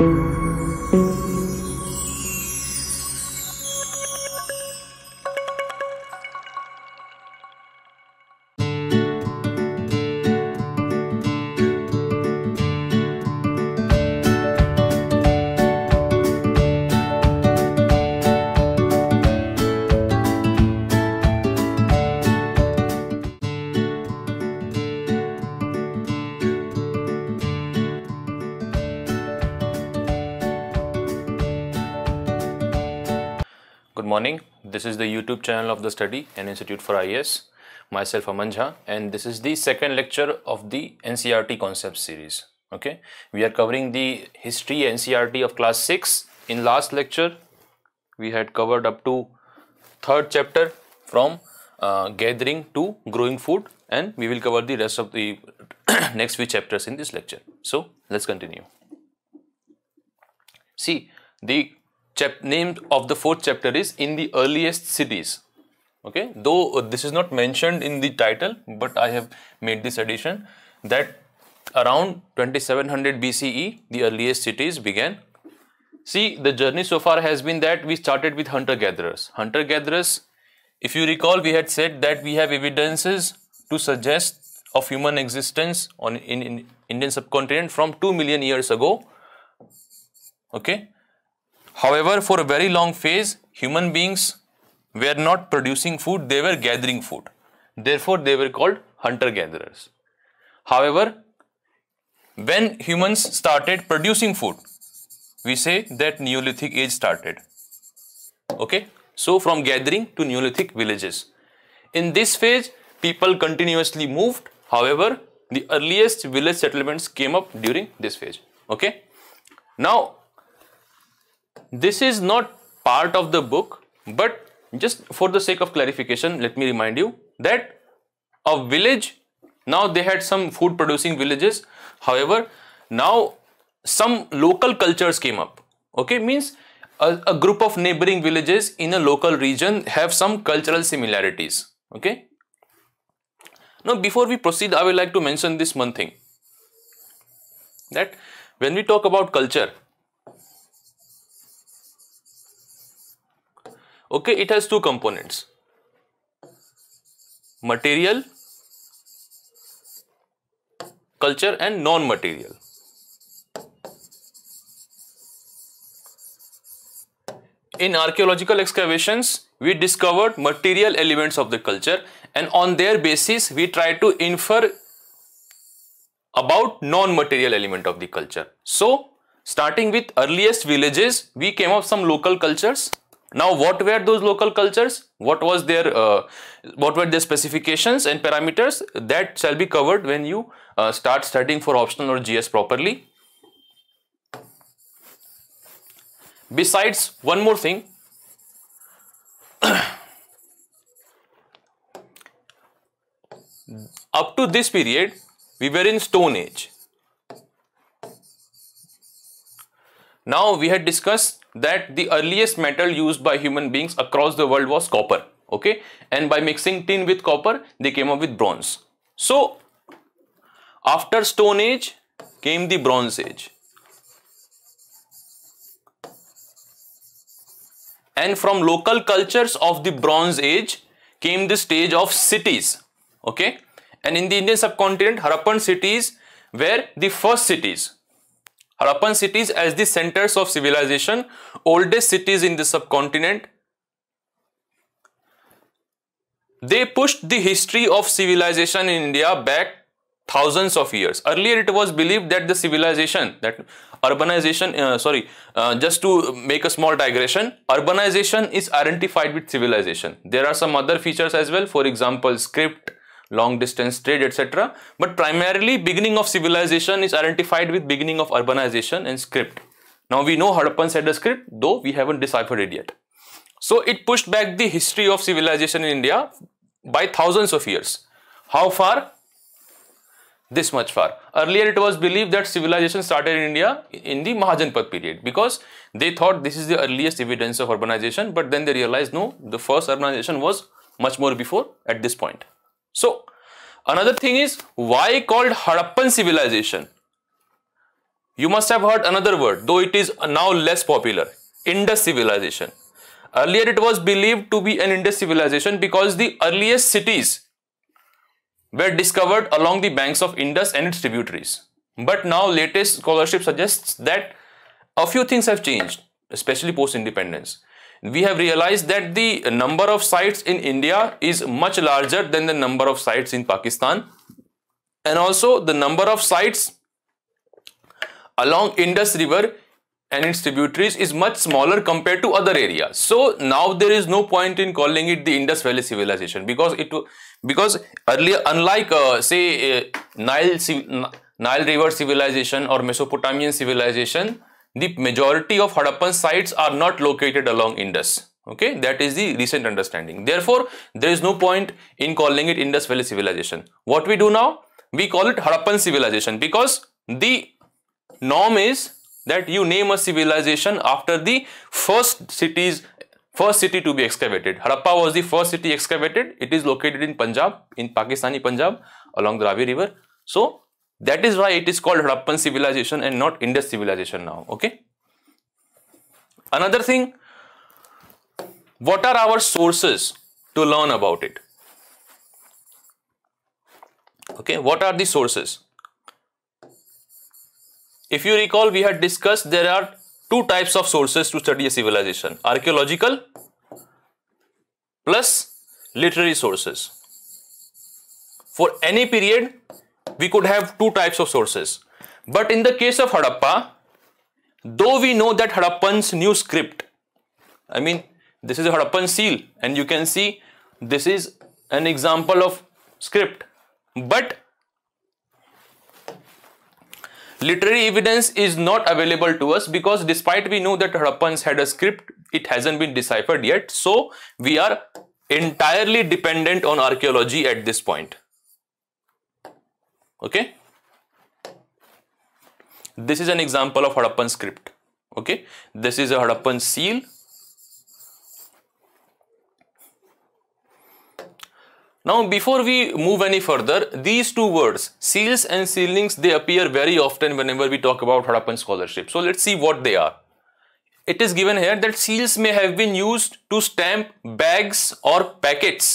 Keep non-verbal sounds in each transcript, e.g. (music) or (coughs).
Thank you. This is the YouTube channel of the study and Institute for IS. Myself Aman Jha and this is the second lecture of the NCRT concept series. Okay, we are covering the history NCRT of class 6. In last lecture, we had covered up to third chapter from uh, gathering to growing food and we will cover the rest of the (clears throat) next few chapters in this lecture. So, let's continue. See, the chap name of the fourth chapter is in the earliest cities. Okay, though uh, this is not mentioned in the title, but I have made this addition that around 2700 BCE, the earliest cities began. See, the journey so far has been that we started with hunter-gatherers. Hunter-gatherers, if you recall, we had said that we have evidences to suggest of human existence on in, in Indian subcontinent from 2 million years ago. Okay, However, for a very long phase, human beings were not producing food, they were gathering food. Therefore, they were called hunter-gatherers. However, when humans started producing food, we say that Neolithic age started. Okay, so from gathering to Neolithic villages. In this phase, people continuously moved. However, the earliest village settlements came up during this phase. Okay, now this is not part of the book, but just for the sake of clarification, let me remind you that a village, now they had some food producing villages. However, now some local cultures came up. Okay, means a, a group of neighboring villages in a local region have some cultural similarities. Okay. Now, before we proceed, I would like to mention this one thing that when we talk about culture, okay it has two components material culture and non-material in archaeological excavations we discovered material elements of the culture and on their basis we try to infer about non-material element of the culture so starting with earliest villages we came up some local cultures now, what were those local cultures? What was their, uh, what were their specifications and parameters? That shall be covered when you uh, start studying for optional or GS properly. Besides, one more thing. (coughs) Up to this period, we were in Stone Age. Now, we had discussed that the earliest metal used by human beings across the world was copper okay and by mixing tin with copper they came up with bronze so after stone age came the bronze age and from local cultures of the bronze age came the stage of cities okay and in the indian subcontinent harappan cities were the first cities Harappan cities as the centers of civilization, oldest cities in the subcontinent. They pushed the history of civilization in India back thousands of years. Earlier it was believed that the civilization, that urbanization, uh, sorry, uh, just to make a small digression, urbanization is identified with civilization. There are some other features as well, for example, script, long distance trade etc but primarily beginning of civilization is identified with beginning of urbanization and script now we know Harappans had a script though we haven't deciphered it yet so it pushed back the history of civilization in India by thousands of years how far this much far. Earlier it was believed that civilization started in India in the Mahajanpat period because they thought this is the earliest evidence of urbanization but then they realized no the first urbanization was much more before at this point. So another thing is why called Harappan civilization? You must have heard another word, though it is now less popular, Indus civilization. Earlier it was believed to be an Indus civilization because the earliest cities were discovered along the banks of Indus and its tributaries. But now latest scholarship suggests that a few things have changed, especially post-independence we have realized that the number of sites in India is much larger than the number of sites in Pakistan. And also the number of sites along Indus River and its tributaries is much smaller compared to other areas. So now there is no point in calling it the Indus Valley civilization because it because earlier unlike uh, say uh, Nile Nile River civilization or Mesopotamian civilization the majority of Harappan sites are not located along Indus. Okay, that is the recent understanding. Therefore, there is no point in calling it Indus Valley Civilization. What we do now? We call it Harappan Civilization because the norm is that you name a civilization after the first cities first city to be excavated. Harappa was the first city excavated. It is located in Punjab, in Pakistani Punjab, along the Ravi River. So, that is why it is called Harappan civilization and not Indus civilization now. Okay. Another thing, what are our sources to learn about it? Okay, what are the sources? If you recall, we had discussed there are two types of sources to study a civilization archaeological plus literary sources. For any period, we could have two types of sources. But in the case of Harappa, though we know that Harappan's new script, I mean, this is a Harappan seal and you can see this is an example of script. But literary evidence is not available to us because despite we know that Harappans had a script, it hasn't been deciphered yet. So we are entirely dependent on archaeology at this point okay this is an example of Harappan script okay this is a Harappan seal now before we move any further these two words seals and sealings they appear very often whenever we talk about Harappan scholarship so let's see what they are it is given here that seals may have been used to stamp bags or packets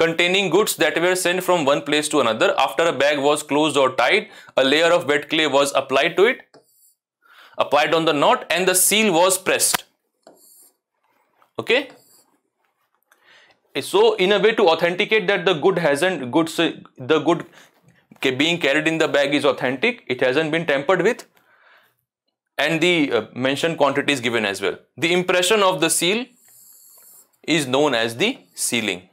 containing goods that were sent from one place to another. After a bag was closed or tied, a layer of wet clay was applied to it, applied on the knot and the seal was pressed. Okay. So in a way to authenticate that the good hasn't goods the good being carried in the bag is authentic, it hasn't been tampered with and the uh, mentioned quantity is given as well. The impression of the seal is known as the sealing.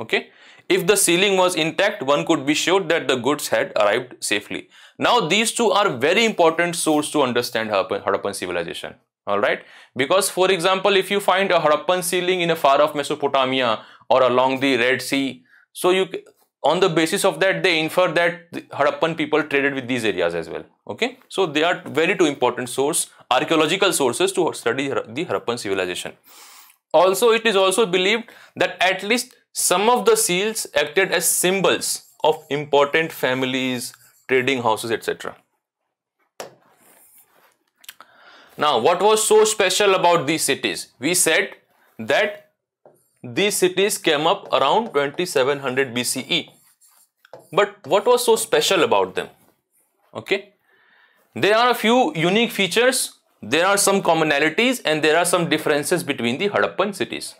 Okay. If the ceiling was intact, one could be sure that the goods had arrived safely. Now, these two are very important source to understand Harappan, Harappan civilization. All right. Because, for example, if you find a Harappan ceiling in a far off Mesopotamia or along the Red Sea, so you on the basis of that, they infer that Harappan people traded with these areas as well. Okay. So, they are very two important source, archaeological sources to study the Harappan civilization. Also, it is also believed that at least some of the seals acted as symbols of important families, trading houses, etc. Now, what was so special about these cities? We said that these cities came up around 2700 BCE. But what was so special about them? Okay. There are a few unique features, there are some commonalities and there are some differences between the Harappan cities.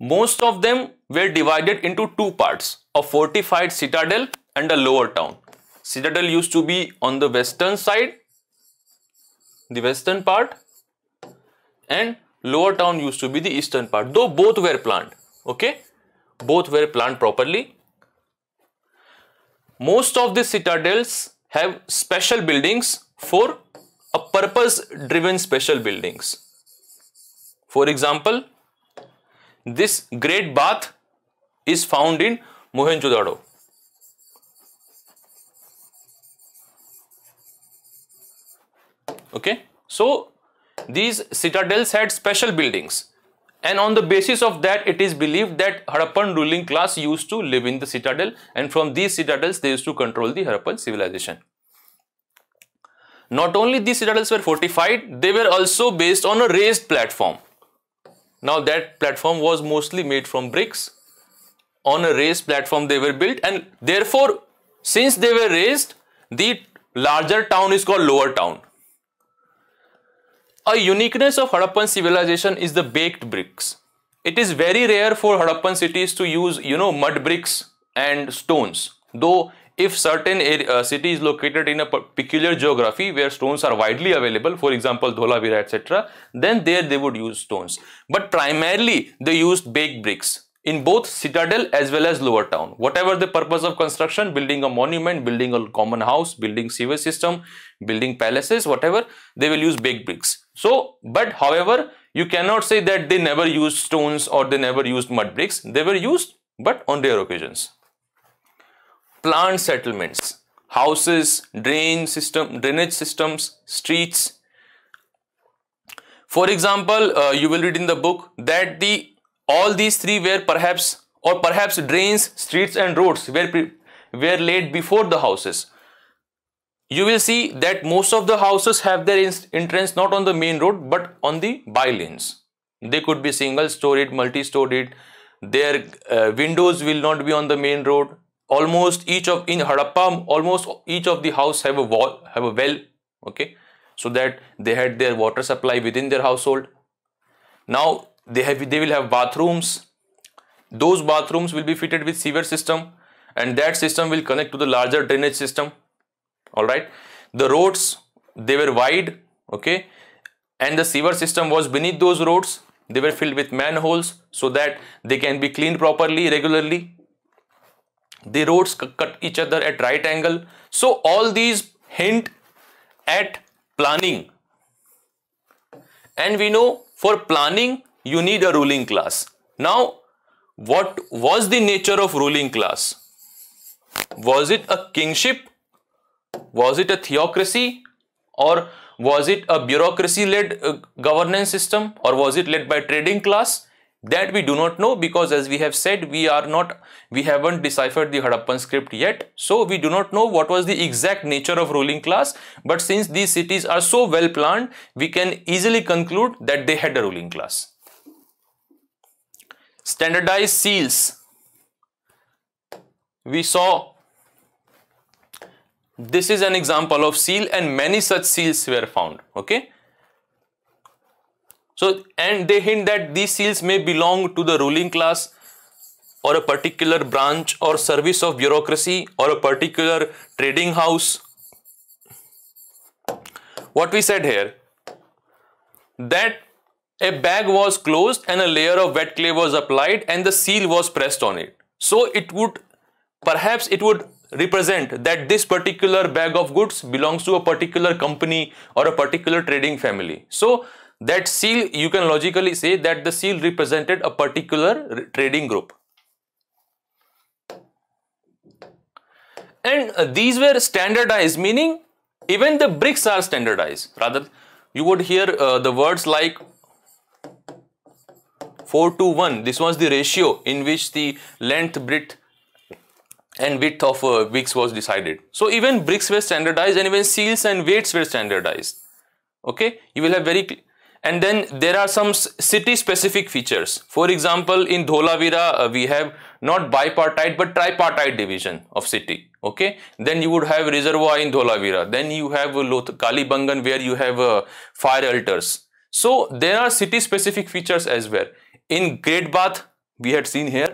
Most of them were divided into two parts, a fortified citadel and a lower town. Citadel used to be on the western side, the western part, and lower town used to be the eastern part, though both were planned, okay? Both were planned properly. Most of the citadels have special buildings for a purpose driven special buildings. For example, this great bath is found in Mohenjo-daro. Okay. So, these citadels had special buildings and on the basis of that it is believed that Harappan ruling class used to live in the citadel and from these citadels they used to control the Harappan civilization. Not only these citadels were fortified, they were also based on a raised platform. Now that platform was mostly made from bricks. On a raised platform they were built and therefore since they were raised the larger town is called lower town. A uniqueness of Harappan civilization is the baked bricks. It is very rare for Harappan cities to use you know mud bricks and stones though if certain area, uh, city is located in a peculiar geography where stones are widely available, for example, Dholavira, etc., then there they would use stones. But primarily, they used baked bricks in both citadel as well as lower town. Whatever the purpose of construction, building a monument, building a common house, building sewer system, building palaces, whatever, they will use baked bricks. So, but however, you cannot say that they never used stones or they never used mud bricks. They were used, but on rare occasions plant settlements, houses, drain system, drainage systems, streets. For example, uh, you will read in the book that the all these three were perhaps or perhaps drains, streets and roads were, were laid before the houses. You will see that most of the houses have their entrance not on the main road but on the by lanes. They could be single-storied, multi-storied, their uh, windows will not be on the main road, almost each of in Harappa almost each of the house have a wall have a well okay so that they had their water supply within their household now they have they will have bathrooms those bathrooms will be fitted with sewer system and that system will connect to the larger drainage system all right the roads they were wide okay and the sewer system was beneath those roads they were filled with manholes so that they can be cleaned properly regularly the roads cut each other at right angle so all these hint at planning and we know for planning you need a ruling class now what was the nature of ruling class was it a kingship was it a theocracy or was it a bureaucracy led uh, governance system or was it led by trading class that we do not know because as we have said, we are not, we haven't deciphered the Harappan script yet. So we do not know what was the exact nature of ruling class. But since these cities are so well planned, we can easily conclude that they had a ruling class. Standardized seals. We saw this is an example of seal and many such seals were found. Okay. So, and they hint that these seals may belong to the ruling class or a particular branch or service of bureaucracy or a particular trading house. What we said here that a bag was closed and a layer of wet clay was applied and the seal was pressed on it. So it would perhaps it would represent that this particular bag of goods belongs to a particular company or a particular trading family. So that seal you can logically say that the seal represented a particular trading group and uh, these were standardized meaning even the bricks are standardized rather you would hear uh, the words like 4 to 1 this was the ratio in which the length breadth and width of uh, bricks was decided so even bricks were standardized and even seals and weights were standardized okay you will have very and then there are some city specific features for example in Dholavira uh, we have not bipartite but tripartite division of city okay then you would have reservoir in Dholavira then you have Loth Kalibangan where you have uh, fire altars so there are city specific features as well in Great Bath we had seen here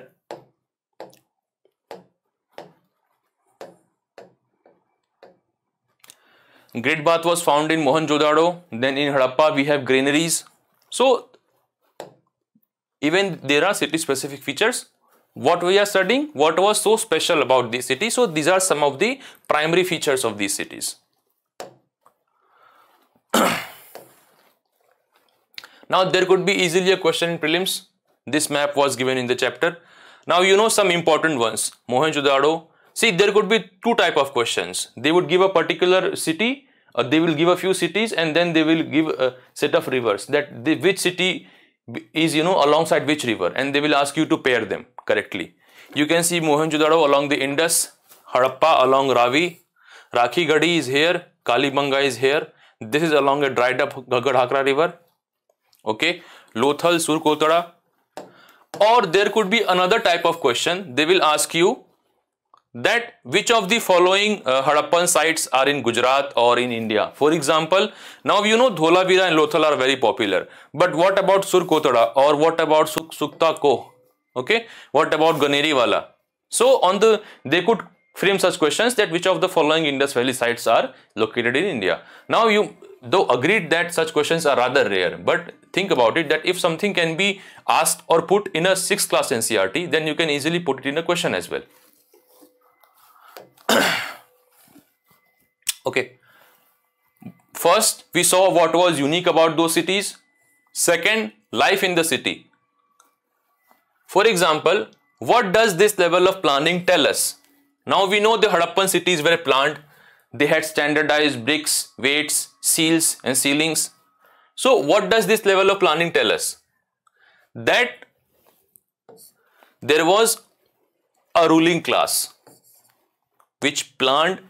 Great bath was found in Mohenjo-daro. Then in Harappa we have granaries. So even there are city specific features. What we are studying, what was so special about this city. So these are some of the primary features of these cities. (clears throat) now there could be easily a question in prelims. This map was given in the chapter. Now you know some important ones. Mohenjo-daro, See, there could be two type of questions. They would give a particular city uh, they will give a few cities and then they will give a set of rivers that the, which city is you know alongside which river and they will ask you to pair them correctly you can see mohenjo-daro along the indus harappa along ravi rakhi gadi is here kalibanga is here this is along a dried up gagadhakra river okay lothal surkotara or there could be another type of question they will ask you that which of the following uh, Harappan sites are in Gujarat or in India. For example, now you know Dholavira and Lothal are very popular. But what about Surkotada or what about Suk Sukta Ko? Okay, what about Ganeriwala? So on the, they could frame such questions that which of the following Indus Valley sites are located in India. Now you, though agreed that such questions are rather rare, but think about it that if something can be asked or put in a 6th class NCRT, then you can easily put it in a question as well. (coughs) okay. First, we saw what was unique about those cities. Second, life in the city. For example, what does this level of planning tell us? Now we know the Harappan cities were planned. They had standardized bricks, weights, seals and ceilings. So what does this level of planning tell us? That there was a ruling class which planned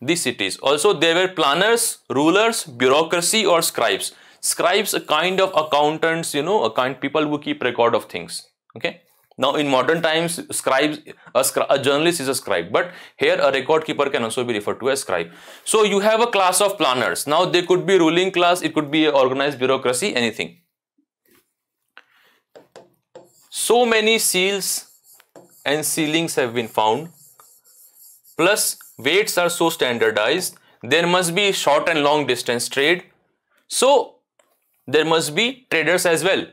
the cities. Also, there were planners, rulers, bureaucracy or scribes. Scribes a kind of accountants, you know, a of people who keep record of things. Okay. Now, in modern times, scribes, a, scri a journalist is a scribe, but here a record keeper can also be referred to as scribe. So, you have a class of planners. Now, they could be ruling class, it could be organized bureaucracy, anything. So many seals and ceilings have been found. Plus, weights are so standardized, there must be short and long distance trade. So, there must be traders as well.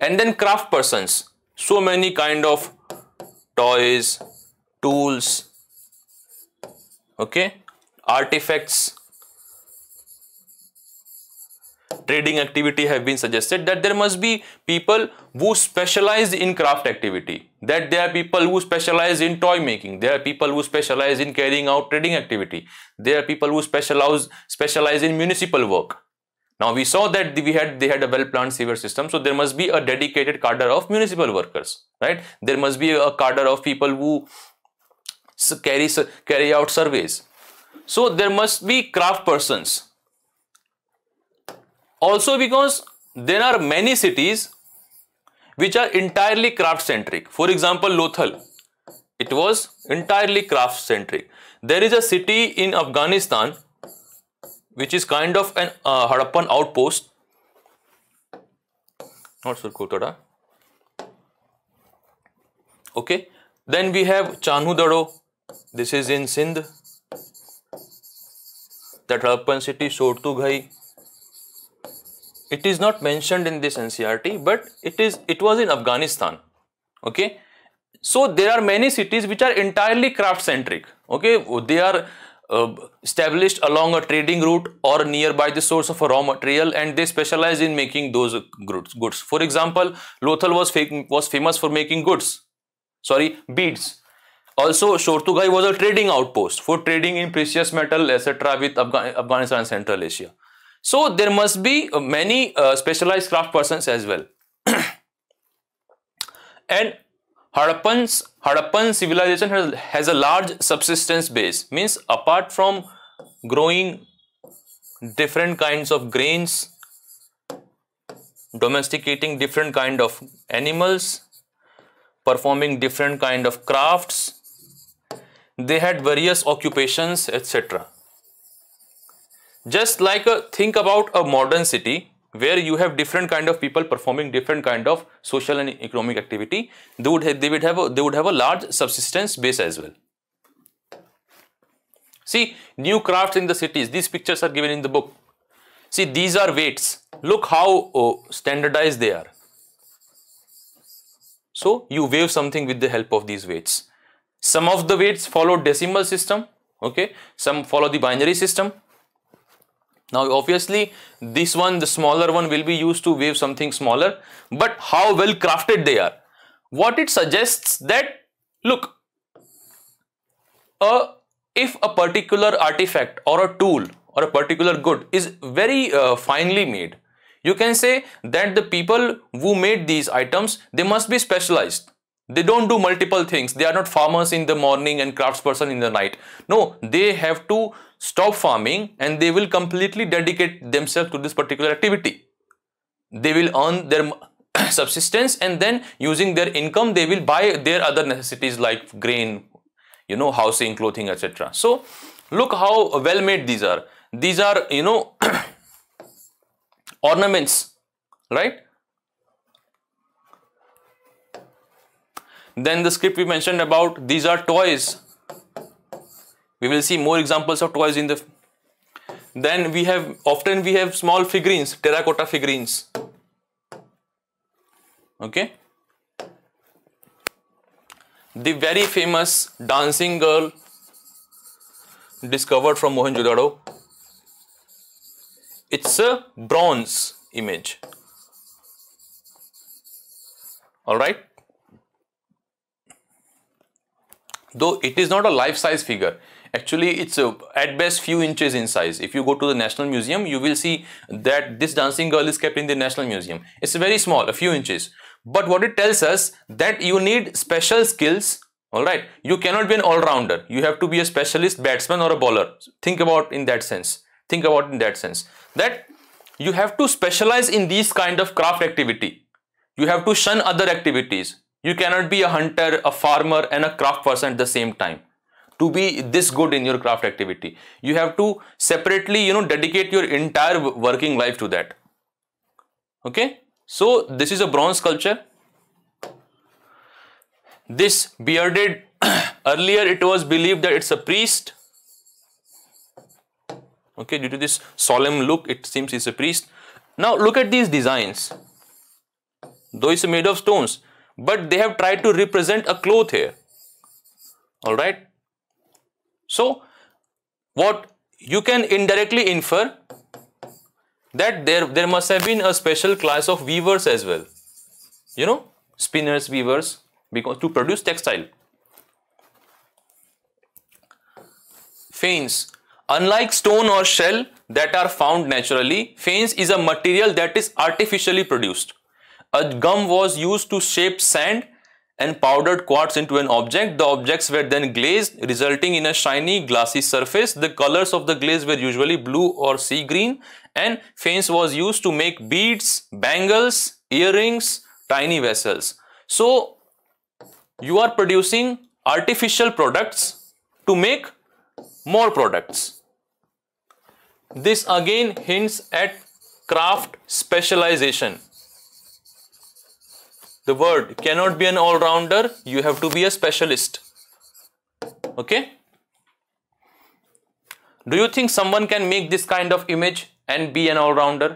And then craft persons, so many kind of toys, tools, okay, artifacts, trading activity have been suggested that there must be people who specialize in craft activity that there are people who specialize in toy making there are people who specialize in carrying out trading activity there are people who specialize specialize in municipal work now we saw that we had they had a well planned sewer system so there must be a dedicated cadre of municipal workers right there must be a cadre of people who carry carry out surveys so there must be craft persons also because there are many cities which are entirely craft centric. For example, Lothal, it was entirely craft centric. There is a city in Afghanistan which is kind of an uh, Harappan outpost, not Surkotada. Okay, then we have Chanhudaro, this is in Sindh, that Harappan city, Sortughai, it is not mentioned in this ncrt but it is it was in afghanistan okay so there are many cities which are entirely craft centric okay they are uh, established along a trading route or nearby the source of a raw material and they specialize in making those goods for example lothal was was famous for making goods sorry beads also shortugai was a trading outpost for trading in precious metal etc with Afga afghanistan and central asia so there must be uh, many uh, specialized craft persons as well. (clears throat) and Harappan's, Harappan civilization has, has a large subsistence base. Means apart from growing different kinds of grains, domesticating different kind of animals, performing different kind of crafts, they had various occupations etc. Just like a, think about a modern city where you have different kind of people performing different kind of social and economic activity, they would have, they would have, a, they would have a large subsistence base as well. See, new crafts in the cities, these pictures are given in the book. See, these are weights. Look how oh, standardized they are. So, you weigh something with the help of these weights. Some of the weights follow decimal system, okay. Some follow the binary system, now obviously this one, the smaller one will be used to wave something smaller, but how well crafted they are. What it suggests that, look, uh, if a particular artifact or a tool or a particular good is very uh, finely made, you can say that the people who made these items, they must be specialized. They don't do multiple things. They are not farmers in the morning and craftsperson in the night. No, they have to stop farming and they will completely dedicate themselves to this particular activity. They will earn their (coughs) subsistence and then using their income they will buy their other necessities like grain, you know, housing, clothing, etc. So look how well made these are. These are, you know, (coughs) ornaments, right? Then the script we mentioned about these are toys we will see more examples of toys in the. Then we have often we have small figurines, terracotta figurines. Okay. The very famous dancing girl discovered from Mohenjo-daro. It's a bronze image. All right. Though it is not a life-size figure, Actually, it's a, uh, at best few inches in size. If you go to the National Museum, you will see that this dancing girl is kept in the National Museum. It's very small, a few inches. But what it tells us that you need special skills all right you cannot be an all-rounder you have to be a specialist batsman or a bowler think about in that sense think about in that sense that you have to specialize in these kind of craft activity you have to shun other activities you cannot be a hunter a farmer and a craft person at the same time to be this good in your craft activity you have to separately you know dedicate your entire working life to that okay so this is a bronze sculpture this bearded (coughs) earlier it was believed that it's a priest okay due to this solemn look it seems he's a priest now look at these designs though it's made of stones but they have tried to represent a cloth here all right so, what you can indirectly infer that there, there must have been a special class of weavers as well, you know, spinners, weavers, because to produce textile. Fanes, unlike stone or shell that are found naturally, fanes is a material that is artificially produced. A gum was used to shape sand and powdered quartz into an object. The objects were then glazed, resulting in a shiny glassy surface. The colors of the glaze were usually blue or sea green and faience was used to make beads, bangles, earrings, tiny vessels. So, you are producing artificial products to make more products. This again hints at craft specialization the word cannot be an all-rounder you have to be a specialist okay do you think someone can make this kind of image and be an all-rounder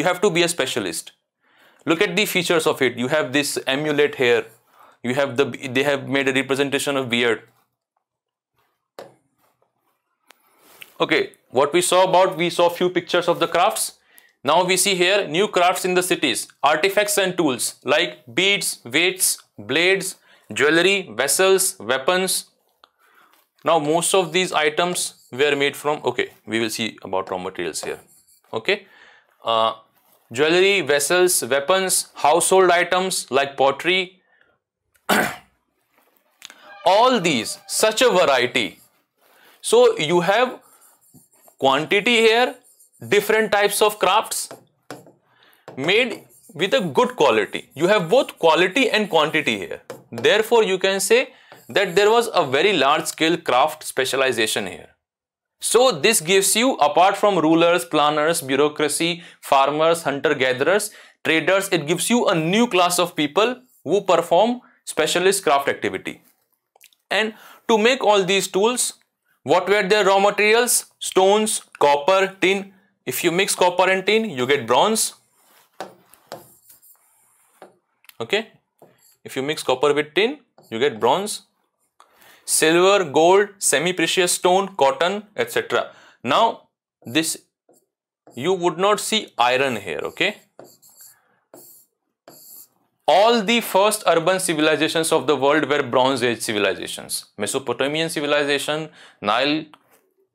you have to be a specialist look at the features of it you have this amulet here you have the they have made a representation of beard okay what we saw about we saw few pictures of the crafts now we see here new crafts in the cities, artifacts and tools like beads, weights, blades, jewelry, vessels, weapons. Now most of these items were made from, okay, we will see about raw materials here, okay. Uh, jewelry, vessels, weapons, household items like pottery. (coughs) All these, such a variety. So you have quantity here different types of crafts made with a good quality. You have both quality and quantity here. Therefore, you can say that there was a very large scale craft specialization here. So this gives you apart from rulers, planners, bureaucracy, farmers, hunter-gatherers, traders, it gives you a new class of people who perform specialist craft activity. And to make all these tools, what were their raw materials? Stones, copper, tin, if you mix copper and tin, you get bronze. Okay. If you mix copper with tin, you get bronze. Silver, gold, semi-precious stone, cotton, etc. Now, this you would not see iron here, okay? All the first urban civilizations of the world were Bronze Age civilizations. Mesopotamian civilization, Nile,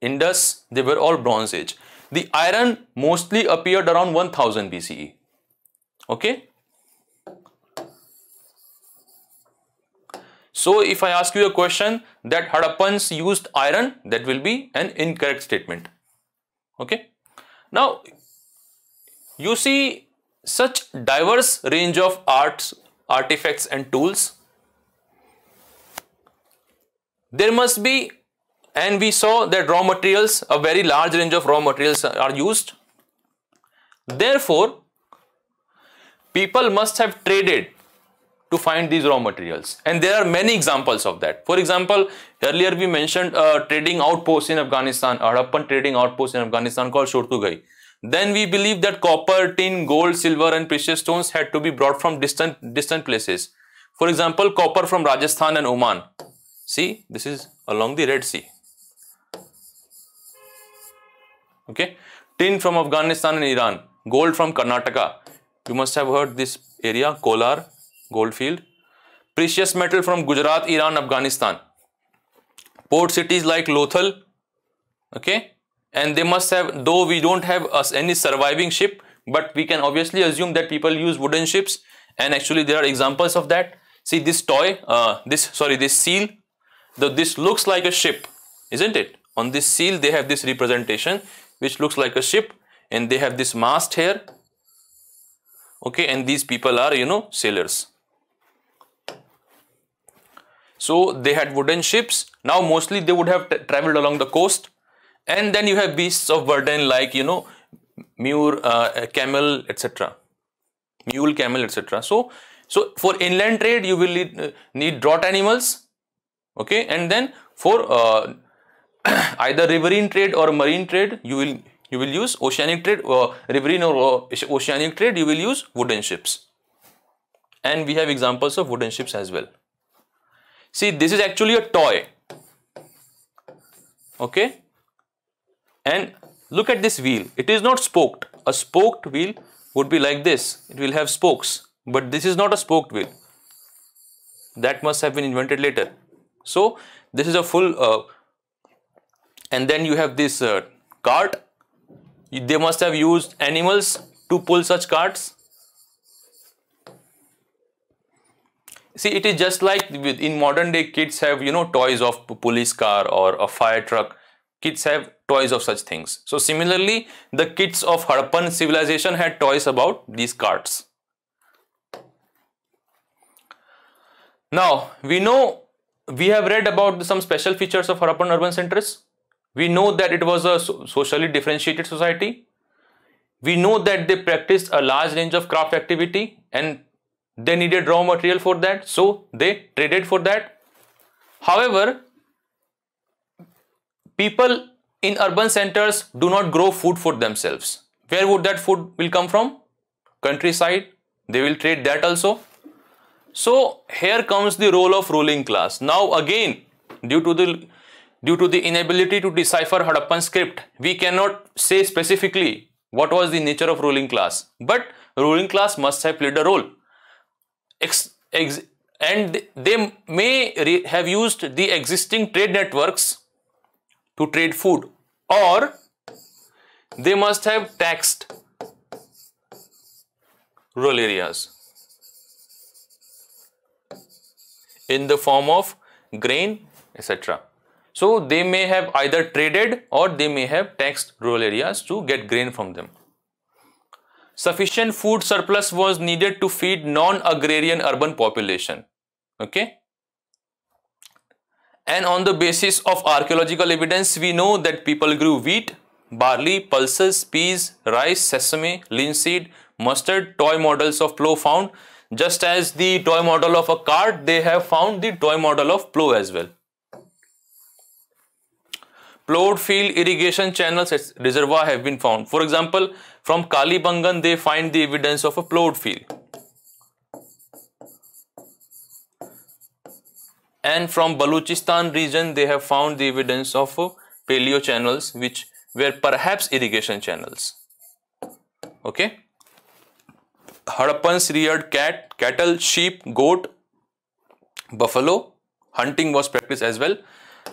Indus, they were all Bronze Age the iron mostly appeared around 1000 BCE. Okay. So if I ask you a question that Harappans used iron, that will be an incorrect statement. Okay. Now, you see such diverse range of arts, artifacts and tools. There must be and we saw that raw materials, a very large range of raw materials are used. Therefore, people must have traded to find these raw materials and there are many examples of that. For example, earlier we mentioned a trading outpost in Afghanistan, a Harappan trading outpost in Afghanistan called Shortugai. Then we believe that copper, tin, gold, silver and precious stones had to be brought from distant, distant places. For example, copper from Rajasthan and Oman. See, this is along the Red Sea. okay tin from afghanistan and iran gold from karnataka you must have heard this area kolar goldfield precious metal from gujarat iran afghanistan port cities like lothal okay and they must have though we don't have us any surviving ship but we can obviously assume that people use wooden ships and actually there are examples of that see this toy uh, this sorry this seal though this looks like a ship isn't it on this seal they have this representation which looks like a ship and they have this mast here okay and these people are you know sailors so they had wooden ships now mostly they would have traveled along the coast and then you have beasts of burden like you know mule uh, camel etc mule camel etc so so for inland trade you will need, uh, need draught animals okay and then for uh, (coughs) either riverine trade or marine trade you will you will use oceanic trade or riverine or oceanic trade you will use wooden ships and we have examples of wooden ships as well see this is actually a toy okay and look at this wheel it is not spoked a spoked wheel would be like this it will have spokes but this is not a spoked wheel that must have been invented later so this is a full uh, and then you have this uh, cart they must have used animals to pull such carts see it is just like in modern day kids have you know toys of police car or a fire truck kids have toys of such things so similarly the kids of harappan civilization had toys about these carts now we know we have read about some special features of harappan urban centers we know that it was a socially differentiated society. We know that they practiced a large range of craft activity and they needed raw material for that. So they traded for that. However, people in urban centers do not grow food for themselves. Where would that food will come from? Countryside. They will trade that also. So here comes the role of ruling class. Now again, due to the Due to the inability to decipher Harappan script, we cannot say specifically what was the nature of ruling class, but ruling class must have played a role. Ex ex and they may have used the existing trade networks to trade food or they must have taxed rural areas in the form of grain etc. So they may have either traded or they may have taxed rural areas to get grain from them. Sufficient food surplus was needed to feed non-agrarian urban population. Okay. And on the basis of archaeological evidence, we know that people grew wheat, barley, pulses, peas, rice, sesame, linseed, mustard, toy models of plow found. Just as the toy model of a cart, they have found the toy model of plow as well plowed field irrigation channels as reservoir have been found. For example, from Kalibangan they find the evidence of a plowed field. And from Balochistan region they have found the evidence of paleo channels which were perhaps irrigation channels. Okay. Harappans reared cat, cattle, sheep, goat, buffalo. Hunting was practiced as well.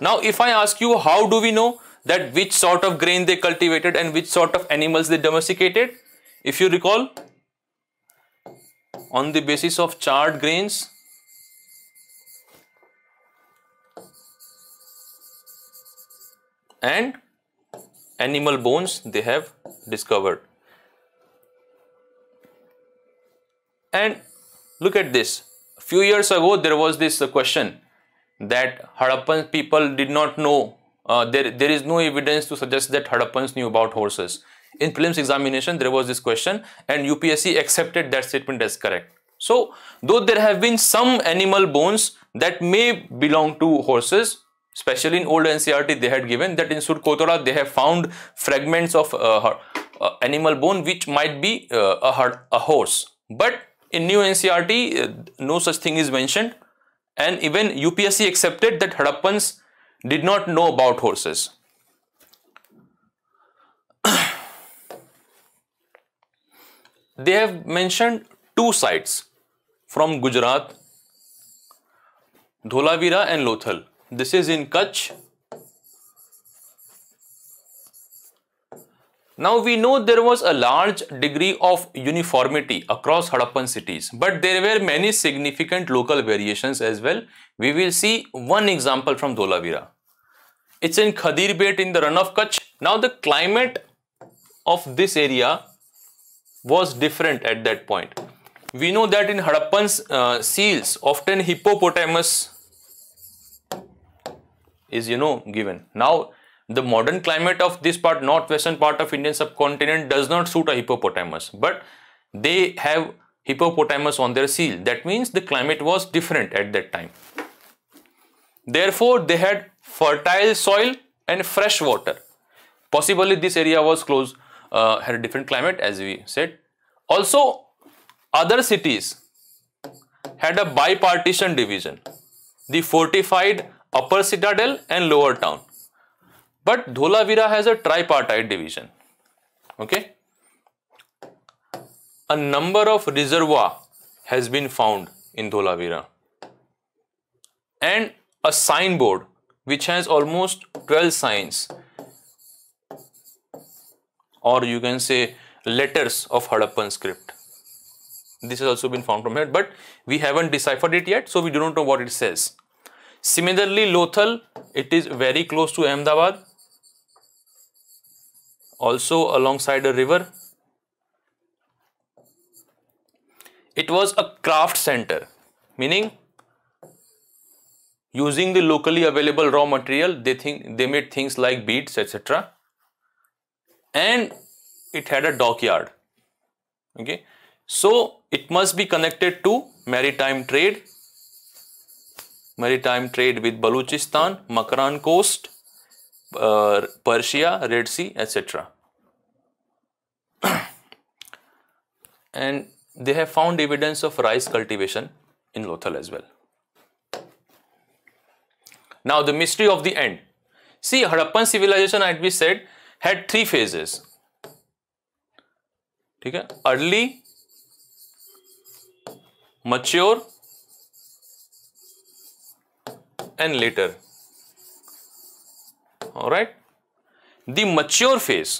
Now, if I ask you how do we know that which sort of grain they cultivated and which sort of animals they domesticated? If you recall, on the basis of charred grains, and animal bones they have discovered. And look at this. A few years ago, there was this question that Harappan people did not know. Uh, there, there is no evidence to suggest that Harappans knew about horses. In prelims examination, there was this question and UPSC accepted that statement as correct. So, though there have been some animal bones that may belong to horses, especially in old NCRT, they had given that in Surkotora, they have found fragments of uh, uh, animal bone which might be uh, a, a horse. But in new NCRT, uh, no such thing is mentioned and even UPSC accepted that Harappans did not know about horses. (coughs) they have mentioned two sites from Gujarat, Dholavira and Lothal. This is in Kutch Now we know there was a large degree of uniformity across Harappan cities, but there were many significant local variations as well. We will see one example from Dholavira. It's in Khadirbet in the run of Kutch. Now the climate of this area was different at that point. We know that in Harappan's uh, seals, often hippopotamus is you know given. Now the modern climate of this part, northwestern part of Indian subcontinent does not suit a hippopotamus, but they have hippopotamus on their seal. That means the climate was different at that time. Therefore, they had fertile soil and fresh water. Possibly this area was close, uh, had a different climate as we said. Also, other cities had a bipartition division, the fortified upper citadel and lower town. But Dholavira has a tripartite division. Okay. A number of reservoir has been found in Dholavira. And a signboard which has almost 12 signs or you can say letters of Harappan script. This has also been found from here, but we haven't deciphered it yet, so we do not know what it says. Similarly, Lothal, it is very close to Ahmedabad, also alongside a river. It was a craft center, meaning using the locally available raw material, they think they made things like beads, etc. And it had a dockyard. Okay, so it must be connected to maritime trade, maritime trade with Baluchistan, Makran coast, uh, Persia, Red Sea, etc. (clears throat) and they have found evidence of rice cultivation in Lothal as well. Now, the mystery of the end. See, Harappan civilization, as we said, had three phases. Okay? Early, mature, and later all right the mature phase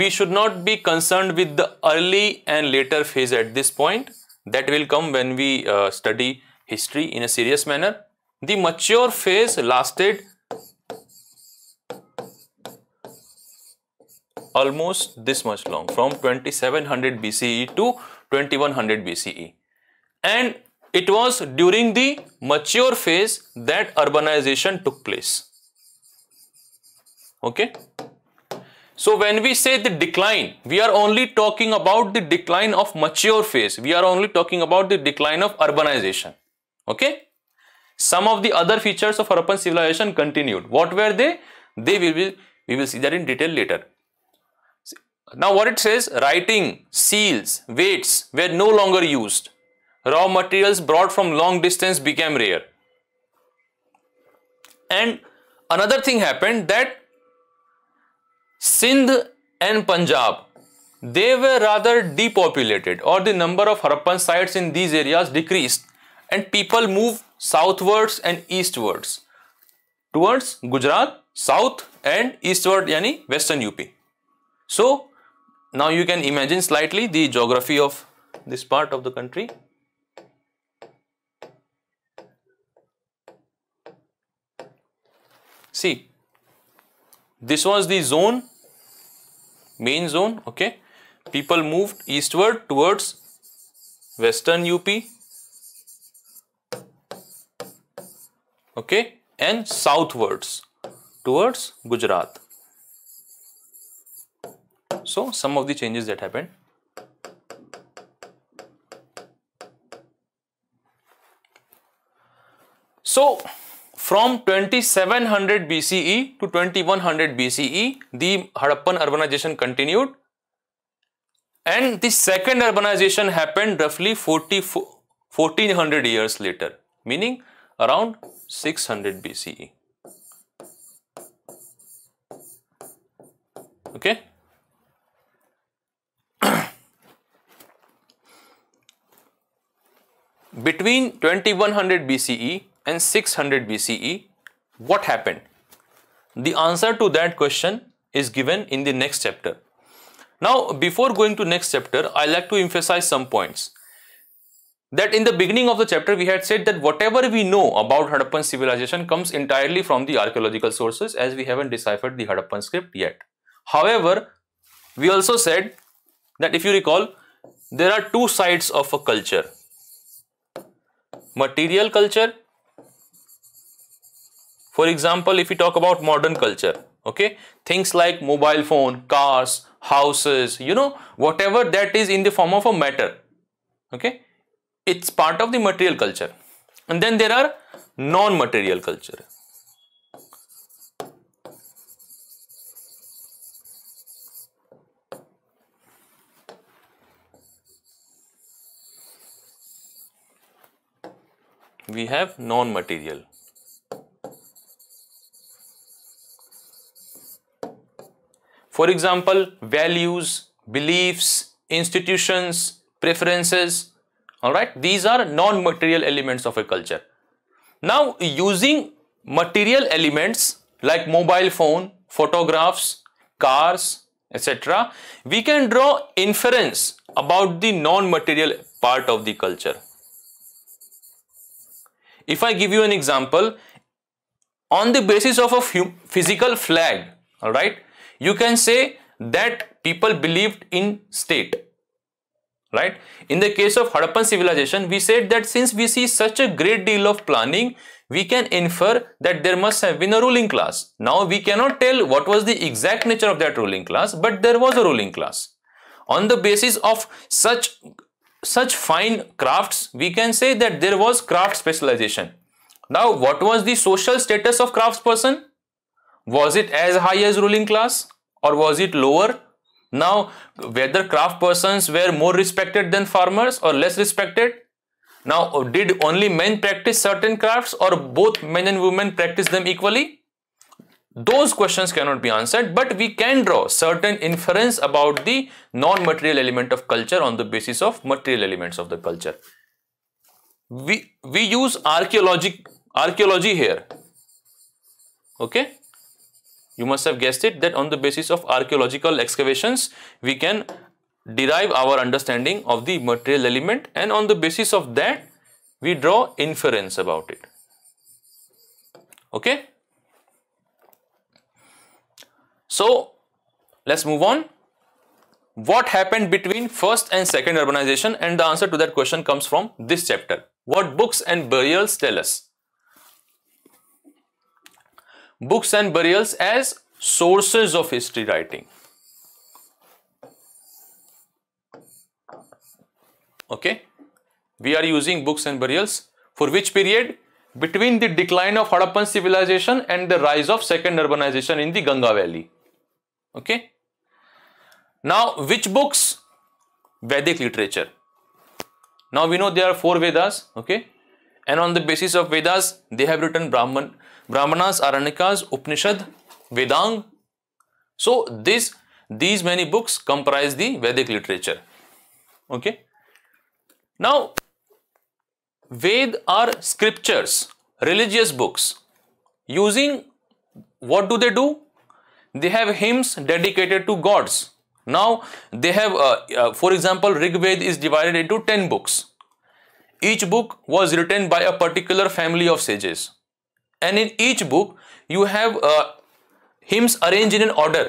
we should not be concerned with the early and later phase at this point that will come when we uh, study history in a serious manner the mature phase lasted almost this much long from 2700 BCE to 2100 BCE and it was during the mature phase that urbanization took place Okay. So when we say the decline, we are only talking about the decline of mature phase. We are only talking about the decline of urbanization. Okay. Some of the other features of urban civilization continued. What were they? They will be, we will see that in detail later. Now what it says, writing, seals, weights were no longer used. Raw materials brought from long distance became rare. And another thing happened that Sindh and Punjab, they were rather depopulated or the number of Harappan sites in these areas decreased and people moved southwards and eastwards towards Gujarat, south and eastward yani western UP. So now you can imagine slightly the geography of this part of the country. See, this was the zone main zone okay people moved eastward towards western UP okay and southwards towards Gujarat. So some of the changes that happened. So from 2700 BCE to 2100 BCE, the Harappan urbanization continued. And the second urbanization happened roughly 40, 1400 years later, meaning around 600 BCE. Okay. (clears throat) Between 2100 BCE and 600 BCE, what happened? The answer to that question is given in the next chapter. Now, before going to next chapter, I like to emphasize some points. That in the beginning of the chapter, we had said that whatever we know about Harappan civilization comes entirely from the archaeological sources as we haven't deciphered the Harappan script yet. However, we also said that if you recall, there are two sides of a culture material culture for example, if we talk about modern culture, okay, things like mobile phone, cars, houses, you know, whatever that is in the form of a matter, okay, it's part of the material culture. And then there are non-material culture. We have non-material. For example, values, beliefs, institutions, preferences, alright, these are non-material elements of a culture. Now, using material elements like mobile phone, photographs, cars, etc., we can draw inference about the non-material part of the culture. If I give you an example, on the basis of a physical flag, alright, you can say that people believed in state right in the case of harappan civilization we said that since we see such a great deal of planning we can infer that there must have been a ruling class now we cannot tell what was the exact nature of that ruling class but there was a ruling class on the basis of such such fine crafts we can say that there was craft specialization now what was the social status of craftsperson was it as high as ruling class or was it lower? Now, whether craft persons were more respected than farmers or less respected? Now, did only men practice certain crafts or both men and women practice them equally? Those questions cannot be answered, but we can draw certain inference about the non-material element of culture on the basis of material elements of the culture. We, we use archaeology, archaeology here. Okay you must have guessed it that on the basis of archaeological excavations, we can derive our understanding of the material element and on the basis of that, we draw inference about it. Okay. So, let's move on. What happened between first and second urbanization and the answer to that question comes from this chapter. What books and burials tell us books and burials as sources of history writing. Okay, we are using books and burials for which period? Between the decline of Harappan civilization and the rise of second urbanization in the Ganga valley. Okay. Now, which books? Vedic literature. Now we know there are four Vedas, okay? And on the basis of Vedas, they have written Brahman, Brahmanas, Aranyakas, Upanishad, Vedang. So this these many books comprise the Vedic literature. Okay. Now, Ved are scriptures, religious books. Using what do they do? They have hymns dedicated to gods. Now, they have, uh, uh, for example, Rig Veda is divided into 10 books. Each book was written by a particular family of sages and in each book you have uh, hymns arranged in an order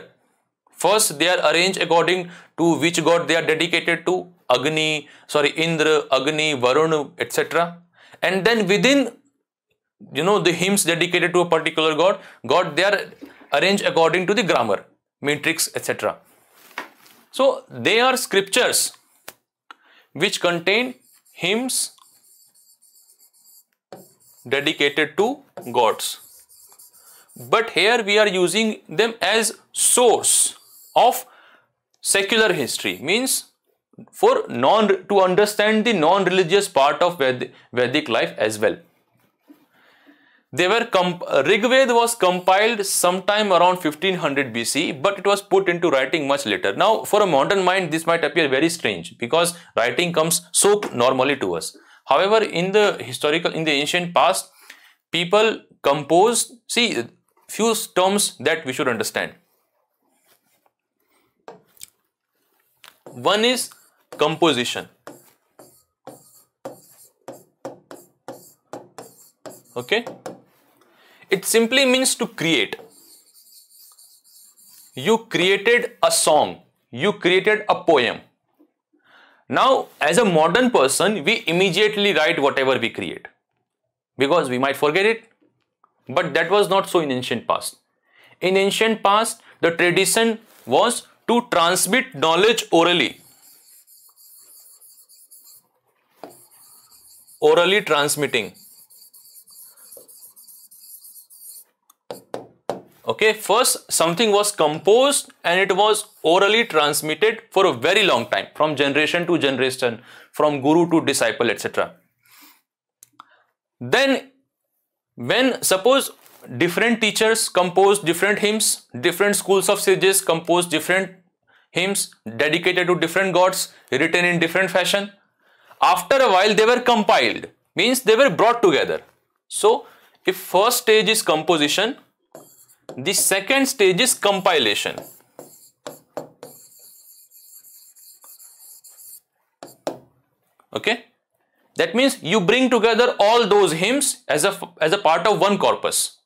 first they are arranged according to which god they are dedicated to agni sorry indra agni varun etc and then within you know the hymns dedicated to a particular god god they are arranged according to the grammar matrix etc so they are scriptures which contain hymns dedicated to gods. But here we are using them as source of secular history means for non to understand the non-religious part of Vedic life as well. They were Rigveda was compiled sometime around 1500 BC, but it was put into writing much later. Now, for a modern mind, this might appear very strange because writing comes so normally to us. However, in the historical, in the ancient past, people composed. see, few terms that we should understand. One is composition. Okay. It simply means to create. You created a song. You created a poem. Now, as a modern person, we immediately write whatever we create because we might forget it. But that was not so in ancient past. In ancient past, the tradition was to transmit knowledge orally. Orally transmitting. Okay, first something was composed and it was orally transmitted for a very long time from generation to generation, from guru to disciple, etc. Then, when suppose different teachers composed different hymns, different schools of sages composed different hymns dedicated to different gods, written in different fashion. After a while, they were compiled, means they were brought together. So, if first stage is composition, the second stage is compilation. Okay. That means you bring together all those hymns as a, as a part of one corpus.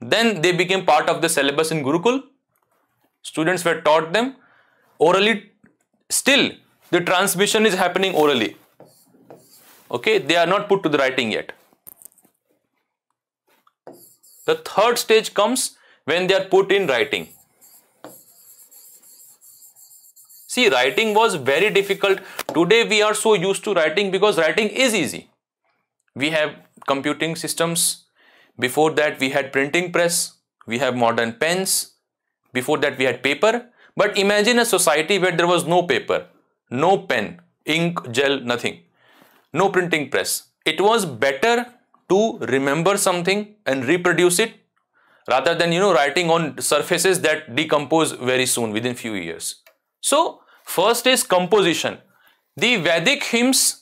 Then they became part of the syllabus in Gurukul. Students were taught them orally. Still, the transmission is happening orally. Okay, they are not put to the writing yet. The third stage comes when they are put in writing. See, writing was very difficult. Today we are so used to writing because writing is easy. We have computing systems. Before that we had printing press. We have modern pens. Before that we had paper. But imagine a society where there was no paper, no pen, ink, gel, nothing. No printing press. It was better to remember something and reproduce it rather than you know writing on surfaces that decompose very soon within few years. So first is composition. The Vedic hymns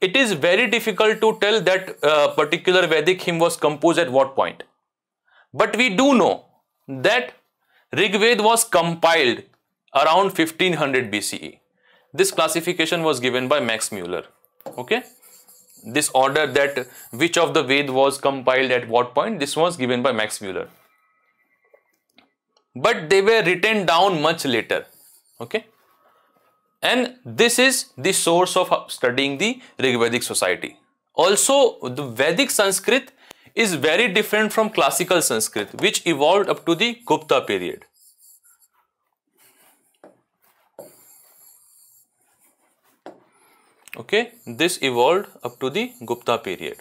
it is very difficult to tell that uh, particular Vedic hymn was composed at what point. But we do know that Rigveda was compiled around 1500 BCE. This classification was given by Max Mueller. Okay this order that which of the Ved was compiled at what point, this was given by Max Muller. But they were written down much later. Okay. And this is the source of studying the Rig Vedic society. Also, the Vedic Sanskrit is very different from classical Sanskrit, which evolved up to the Gupta period. Okay, this evolved up to the Gupta period.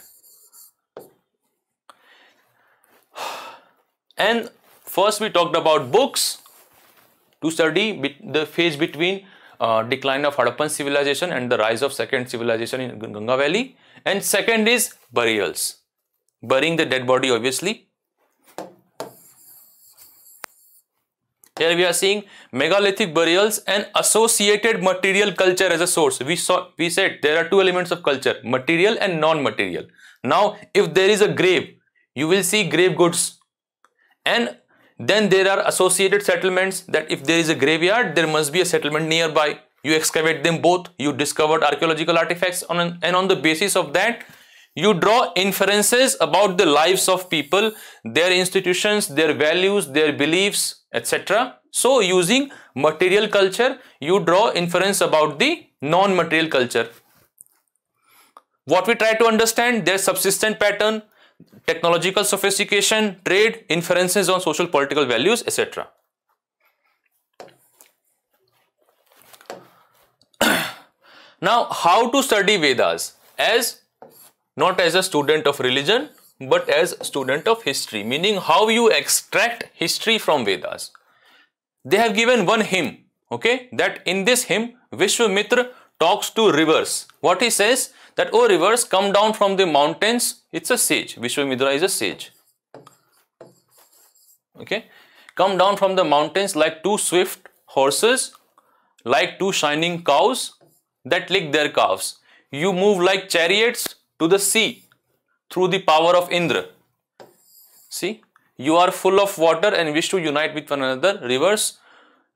And first we talked about books to study the phase between uh, decline of Harappan civilization and the rise of second civilization in Ganga Valley. And second is burials, burying the dead body obviously. Here we are seeing megalithic burials and associated material culture as a source. We saw, we said there are two elements of culture, material and non-material. Now, if there is a grave, you will see grave goods. And then there are associated settlements that if there is a graveyard, there must be a settlement nearby. You excavate them both. You discovered archaeological artifacts on an, and on the basis of that, you draw inferences about the lives of people, their institutions, their values, their beliefs, etc. So using material culture, you draw inference about the non-material culture. What we try to understand, their subsistent pattern, technological sophistication, trade, inferences on social political values, etc. now, how to study Vedas? As not as a student of religion, but as student of history, meaning how you extract history from Vedas. They have given one hymn, okay, that in this hymn, Vishwamitra talks to rivers. What he says that, oh rivers, come down from the mountains. It's a sage. Vishwamitra is a sage. Okay, come down from the mountains like two swift horses, like two shining cows that lick their calves. You move like chariots to the sea through the power of Indra. See, you are full of water and wish to unite with one another. Reverse,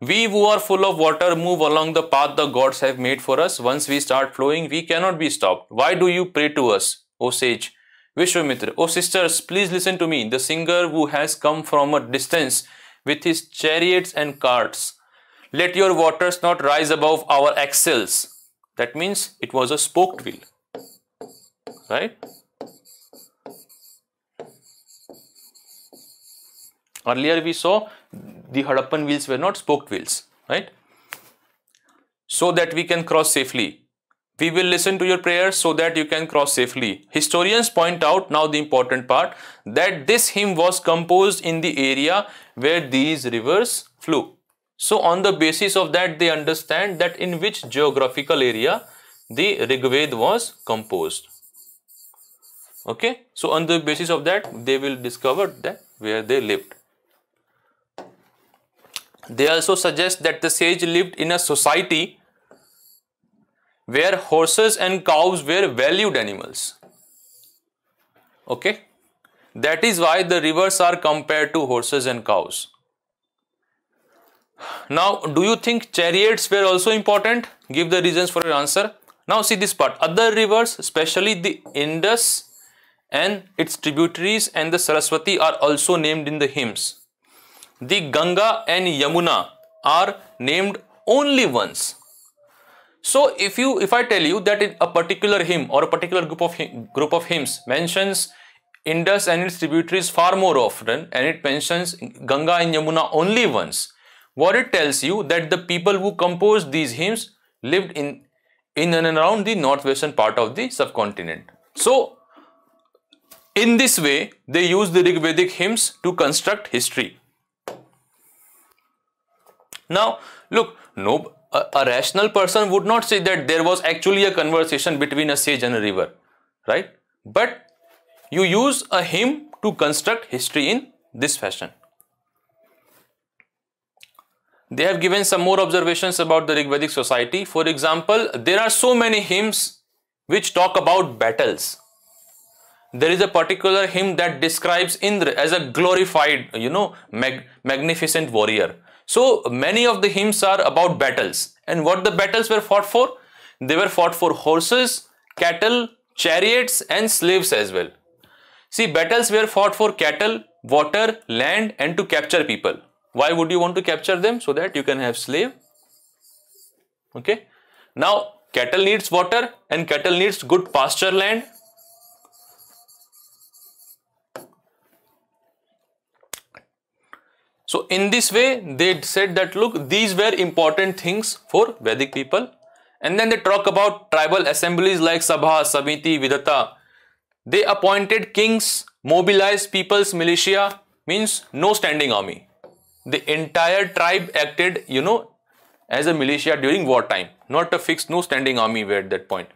we who are full of water move along the path the gods have made for us. Once we start flowing, we cannot be stopped. Why do you pray to us, O sage? Vishwamitra, O sisters, please listen to me, the singer who has come from a distance with his chariots and carts. Let your waters not rise above our axles. That means it was a spoked wheel, right? Earlier we saw the Harappan wheels were not spoked wheels, right? So that we can cross safely. We will listen to your prayers so that you can cross safely. Historians point out now the important part that this hymn was composed in the area where these rivers flew. So on the basis of that they understand that in which geographical area the Rigveda was composed. Okay, so on the basis of that they will discover that where they lived. They also suggest that the sage lived in a society where horses and cows were valued animals. Okay? That is why the rivers are compared to horses and cows. Now, do you think chariots were also important? Give the reasons for your answer. Now, see this part. Other rivers, especially the Indus and its tributaries and the Saraswati are also named in the hymns the Ganga and Yamuna are named only once. So if you if I tell you that a particular hymn or a particular group of group of hymns mentions Indus and its tributaries far more often and it mentions Ganga and Yamuna only once, what it tells you that the people who composed these hymns lived in in and around the northwestern part of the subcontinent. So in this way, they use the Rigvedic hymns to construct history. Now, look, no, a, a rational person would not say that there was actually a conversation between a sage and a river, right? But you use a hymn to construct history in this fashion. They have given some more observations about the Rig society. For example, there are so many hymns which talk about battles. There is a particular hymn that describes Indra as a glorified, you know, mag magnificent warrior. So many of the hymns are about battles. And what the battles were fought for? They were fought for horses, cattle, chariots and slaves as well. See, battles were fought for cattle, water, land and to capture people. Why would you want to capture them? So that you can have slave. Okay. Now, cattle needs water and cattle needs good pasture land So in this way, they said that look, these were important things for Vedic people. And then they talk about tribal assemblies like Sabha, Samiti, Vidata. They appointed kings, mobilized people's militia, means no standing army. The entire tribe acted, you know, as a militia during wartime, not a fixed, no standing army were at that point.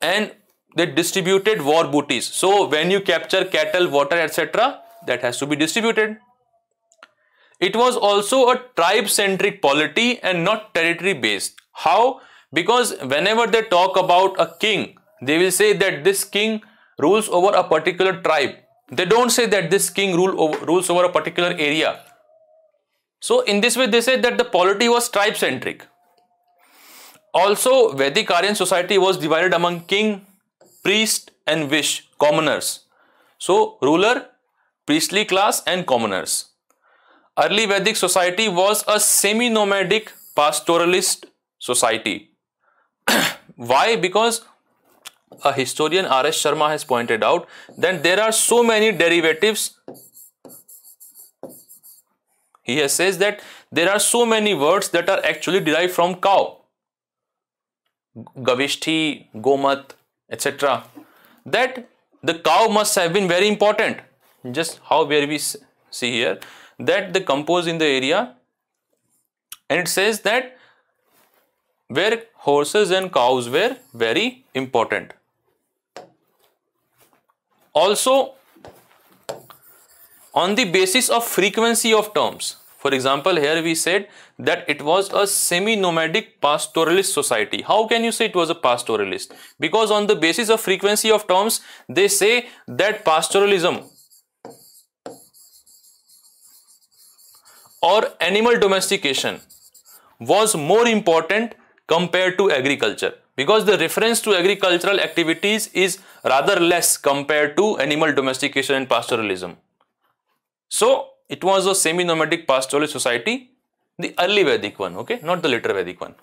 And they distributed war booties. So when you capture cattle, water, etc., that has to be distributed. It was also a tribe-centric polity and not territory-based. How? Because whenever they talk about a king, they will say that this king rules over a particular tribe. They don't say that this king rule over, rules over a particular area. So in this way, they said that the polity was tribe-centric. Also, Vedic Aryan society was divided among king, priest and wish, commoners. So ruler, priestly class and commoners early Vedic society was a semi-nomadic pastoralist society. (clears throat) Why? Because a historian R.S. Sharma has pointed out that there are so many derivatives. He says that there are so many words that are actually derived from cow. Gavishthi, Gomat, etc. That the cow must have been very important. Just how where we see here that they compose in the area and it says that where horses and cows were very important. Also on the basis of frequency of terms. For example, here we said that it was a semi-nomadic pastoralist society. How can you say it was a pastoralist? Because on the basis of frequency of terms, they say that pastoralism or animal domestication was more important compared to agriculture because the reference to agricultural activities is rather less compared to animal domestication and pastoralism. So it was a semi-nomadic pastoral society, the early Vedic one, okay, not the later Vedic one.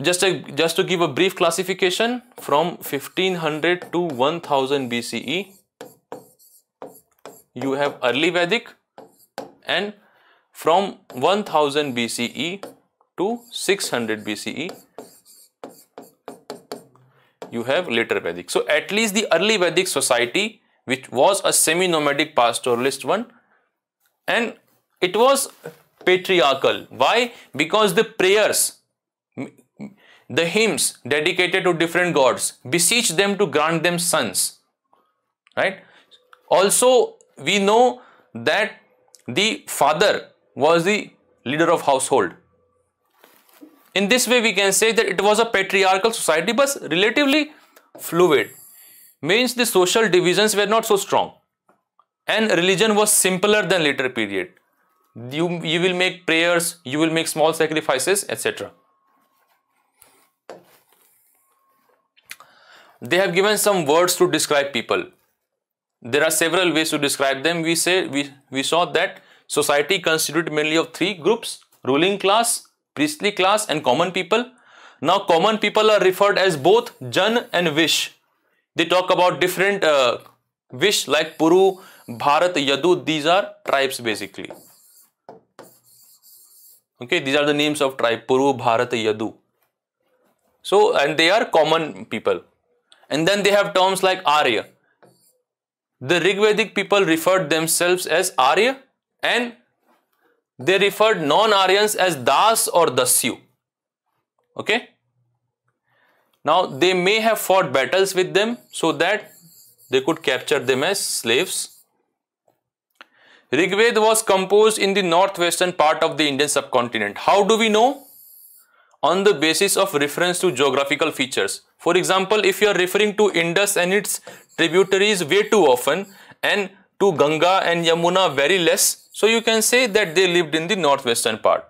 Just, a, just to give a brief classification from 1500 to 1000 BCE, you have early Vedic, and from 1000 BCE to 600 BCE you have later Vedic. So at least the early Vedic society which was a semi-nomadic pastoralist one and it was patriarchal. Why? Because the prayers, the hymns dedicated to different gods beseech them to grant them sons. Right? Also we know that the father was the leader of household. In this way, we can say that it was a patriarchal society but relatively fluid. Means the social divisions were not so strong and religion was simpler than later period. You, you will make prayers, you will make small sacrifices, etc. They have given some words to describe people. There are several ways to describe them. We say we, we saw that society constituted mainly of three groups ruling class, priestly class, and common people. Now, common people are referred as both Jan and Vish. They talk about different uh, Vish like Puru, Bharat, Yadu. These are tribes basically. Okay, these are the names of tribe Puru, Bharat, Yadu. So, and they are common people. And then they have terms like Arya the Rigvedic people referred themselves as Arya and they referred non-Aryans as Das or Dasyu. Okay. Now they may have fought battles with them so that they could capture them as slaves. Rigveda was composed in the northwestern part of the Indian subcontinent. How do we know? On the basis of reference to geographical features. For example, if you are referring to Indus and its tributaries way too often and to Ganga and Yamuna very less. So you can say that they lived in the northwestern part.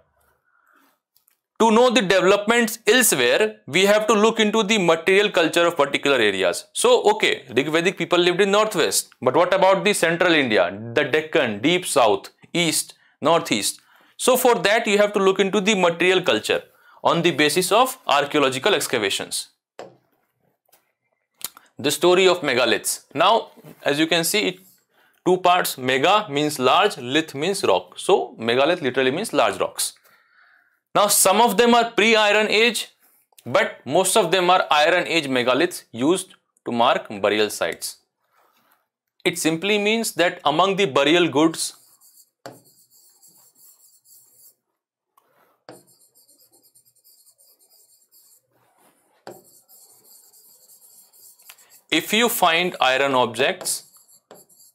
To know the developments elsewhere, we have to look into the material culture of particular areas. So, okay, Rigvedic people lived in northwest, but what about the central India, the Deccan, deep south, east, northeast? So for that, you have to look into the material culture on the basis of archaeological excavations the story of megaliths. Now, as you can see, two parts, mega means large, lith means rock. So, megalith literally means large rocks. Now, some of them are pre-Iron Age, but most of them are Iron Age megaliths used to mark burial sites. It simply means that among the burial goods if you find iron objects,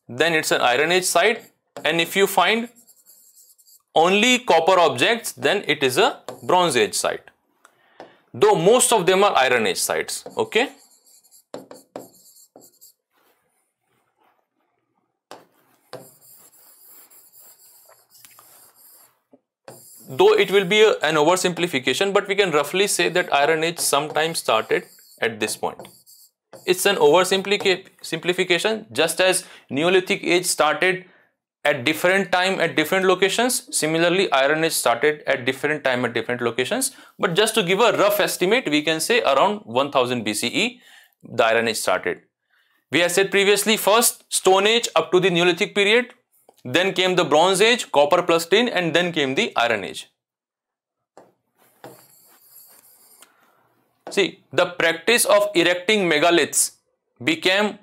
then it's an iron age site and if you find only copper objects, then it is a bronze age site. Though most of them are iron age sites, okay. Though it will be a, an oversimplification, but we can roughly say that iron age sometimes started at this point. It's an oversimplification just as Neolithic age started at different time at different locations. Similarly, Iron Age started at different time at different locations. But just to give a rough estimate, we can say around 1000 BCE, the Iron Age started. We have said previously, first Stone Age up to the Neolithic period, then came the Bronze Age, Copper plus Tin and then came the Iron Age. See, the practice of erecting megaliths became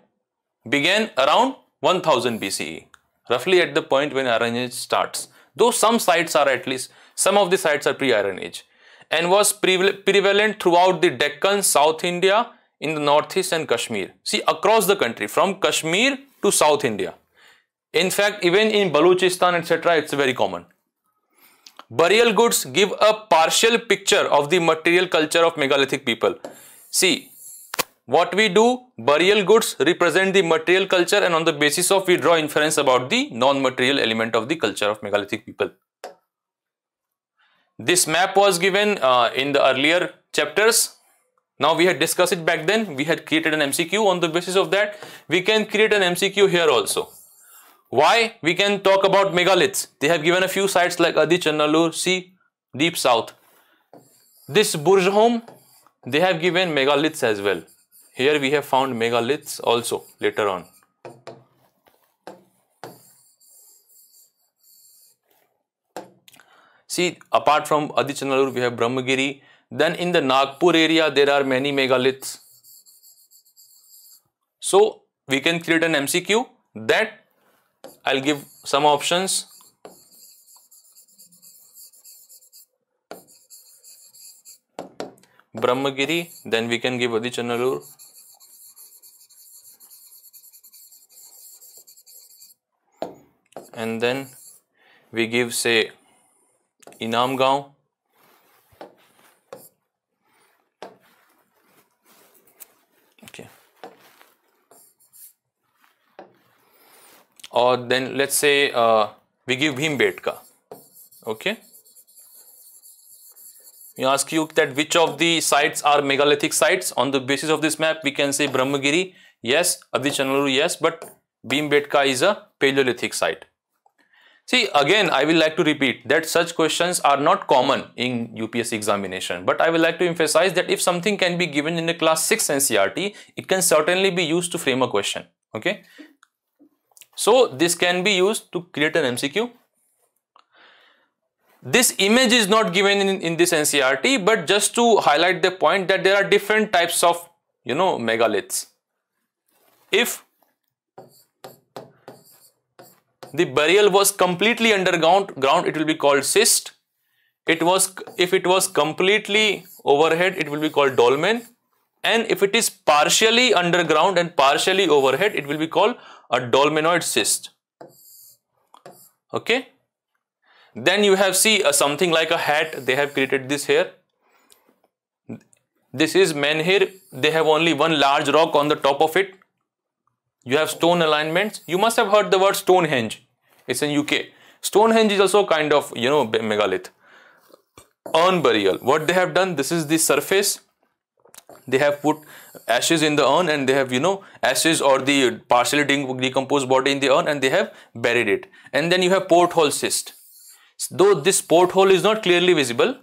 began around 1000 BCE, roughly at the point when Iron Age starts. Though some sites are at least, some of the sites are pre-Iron Age and was prevalent throughout the Deccan, South India, in the Northeast and Kashmir. See, across the country, from Kashmir to South India. In fact, even in Balochistan, etc., it's very common. Burial goods give a partial picture of the material culture of megalithic people. See, what we do, burial goods represent the material culture and on the basis of we draw inference about the non-material element of the culture of megalithic people. This map was given uh, in the earlier chapters. Now we had discussed it back then, we had created an MCQ on the basis of that. We can create an MCQ here also. Why we can talk about megaliths? They have given a few sites like Adi Channalur, see deep south. This Burjhom, they have given megaliths as well. Here we have found megaliths also later on. See, apart from Adi Channalur, we have Brahmagiri. Then in the Nagpur area, there are many megaliths. So, we can create an MCQ that I'll give some options. Brahmagiri, then we can give Adichanallur. And then we give say Inamgaon. or then let's say uh, we give Bhimbedka. Okay. We ask you that which of the sites are megalithic sites. On the basis of this map, we can say Brahmagiri, yes, Adichanaluru, yes, but Bhimbedka is a Paleolithic site. See, again, I will like to repeat that such questions are not common in UPSC examination, but I will like to emphasize that if something can be given in the class 6 NCRT, it can certainly be used to frame a question. Okay, so this can be used to create an MCQ. This image is not given in, in this NCRT, but just to highlight the point that there are different types of, you know, megaliths. If the burial was completely underground, ground, it will be called cyst. It was, if it was completely overhead, it will be called dolmen. And if it is partially underground and partially overhead, it will be called a dolmenoid cyst. Okay. Then you have see uh, something like a hat. They have created this here. This is menhir. They have only one large rock on the top of it. You have stone alignments. You must have heard the word Stonehenge. It's in UK. Stonehenge is also kind of you know megalith. Urn burial. What they have done. This is the surface they have put ashes in the urn and they have you know ashes or the partially decomposed body in the urn and they have buried it and then you have porthole cyst though this porthole is not clearly visible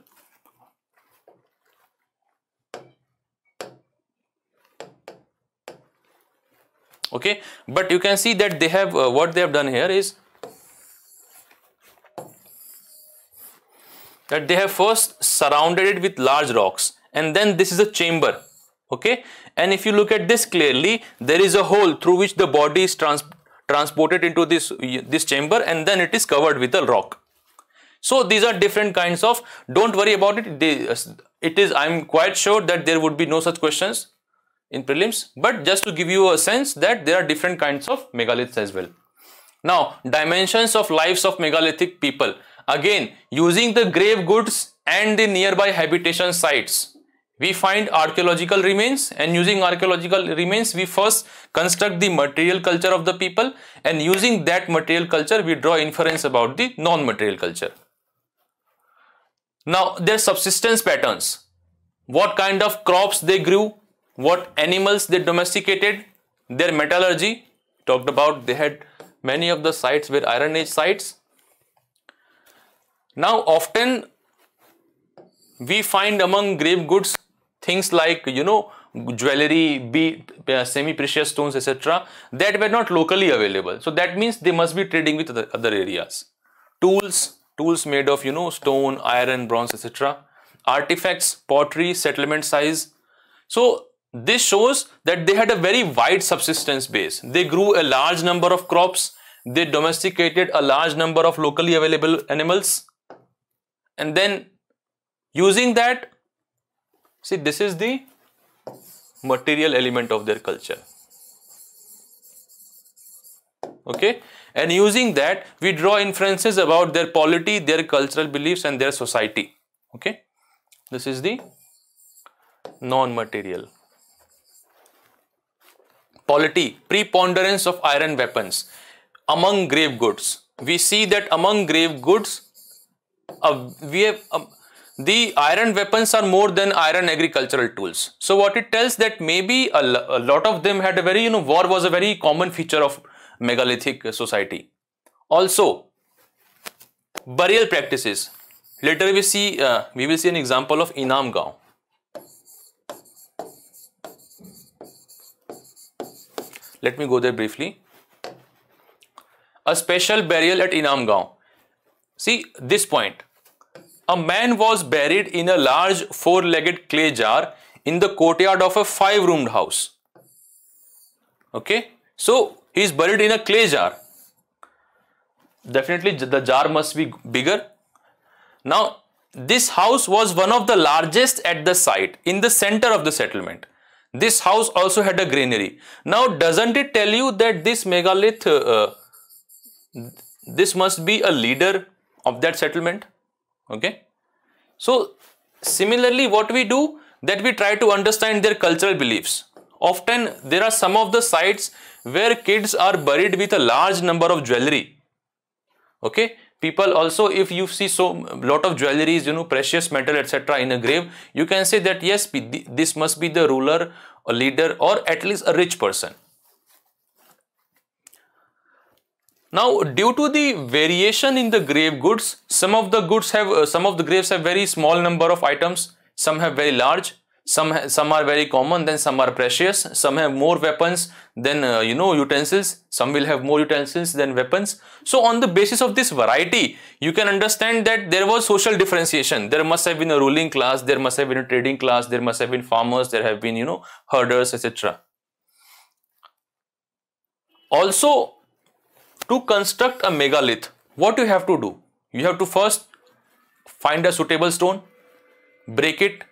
okay but you can see that they have uh, what they have done here is that they have first surrounded it with large rocks and then this is a chamber okay and if you look at this clearly there is a hole through which the body is trans transported into this this chamber and then it is covered with a rock so these are different kinds of don't worry about it it is i'm quite sure that there would be no such questions in prelims but just to give you a sense that there are different kinds of megaliths as well now dimensions of lives of megalithic people again using the grave goods and the nearby habitation sites we find archaeological remains and using archaeological remains we first construct the material culture of the people and using that material culture we draw inference about the non-material culture. Now their subsistence patterns, what kind of crops they grew, what animals they domesticated, their metallurgy, talked about they had many of the sites were iron age sites. Now often we find among grave goods things like you know jewelry be uh, semi precious stones etc that were not locally available so that means they must be trading with other, other areas tools tools made of you know stone iron bronze etc artifacts pottery settlement size so this shows that they had a very wide subsistence base they grew a large number of crops they domesticated a large number of locally available animals and then using that See, this is the material element of their culture. Okay? And using that, we draw inferences about their polity, their cultural beliefs, and their society. Okay? This is the non-material. Polity, preponderance of iron weapons among grave goods. We see that among grave goods, uh, we have, um, the iron weapons are more than iron agricultural tools. So what it tells that maybe a, a lot of them had a very, you know, war was a very common feature of megalithic society. Also, burial practices. Later we see, uh, we will see an example of Inam Let me go there briefly. A special burial at Inam See this point a man was buried in a large four-legged clay jar in the courtyard of a five-roomed house. Okay, so he is buried in a clay jar. Definitely the jar must be bigger. Now this house was one of the largest at the site in the center of the settlement. This house also had a granary. Now doesn't it tell you that this megalith, uh, this must be a leader of that settlement? okay so similarly what we do that we try to understand their cultural beliefs often there are some of the sites where kids are buried with a large number of jewelry okay people also if you see so lot of jewelries you know precious metal etc in a grave you can say that yes this must be the ruler a leader or at least a rich person Now, due to the variation in the grave goods, some of the goods have uh, some of the graves have very small number of items, some have very large, some some are very common, then some are precious, some have more weapons than uh, you know utensils, some will have more utensils than weapons. So, on the basis of this variety, you can understand that there was social differentiation. There must have been a ruling class, there must have been a trading class, there must have been farmers, there have been you know herders, etc. Also, to construct a megalith, what you have to do? You have to first find a suitable stone, break it,